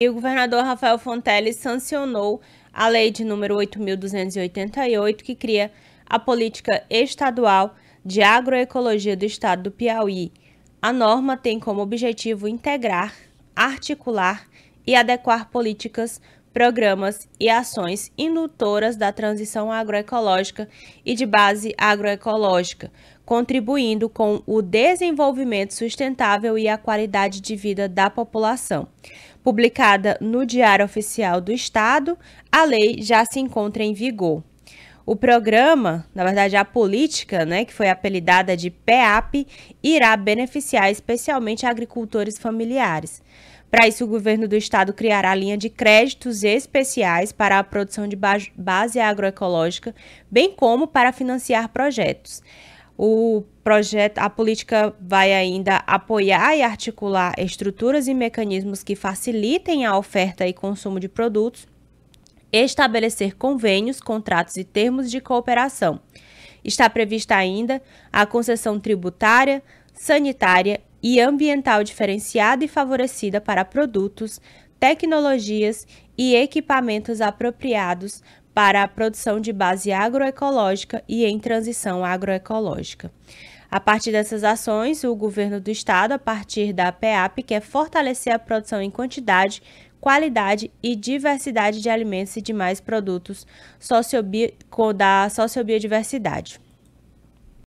E o governador Rafael Fontelli sancionou a lei de número 8.288, que cria a política estadual de agroecologia do estado do Piauí. A norma tem como objetivo integrar, articular e adequar políticas programas e ações indutoras da transição agroecológica e de base agroecológica, contribuindo com o desenvolvimento sustentável e a qualidade de vida da população. Publicada no Diário Oficial do Estado, a lei já se encontra em vigor. O programa, na verdade a política, né, que foi apelidada de PEAP, irá beneficiar especialmente agricultores familiares. Para isso, o governo do estado criará linha de créditos especiais para a produção de base agroecológica, bem como para financiar projetos. O projeto, a política vai ainda apoiar e articular estruturas e mecanismos que facilitem a oferta e consumo de produtos estabelecer convênios, contratos e termos de cooperação. Está prevista ainda a concessão tributária, sanitária e ambiental diferenciada e favorecida para produtos, tecnologias e equipamentos apropriados para a produção de base agroecológica e em transição agroecológica. A partir dessas ações, o governo do estado, a partir da PEAP, quer fortalecer a produção em quantidade, qualidade e diversidade de alimentos e demais produtos sociobi da sociobiodiversidade.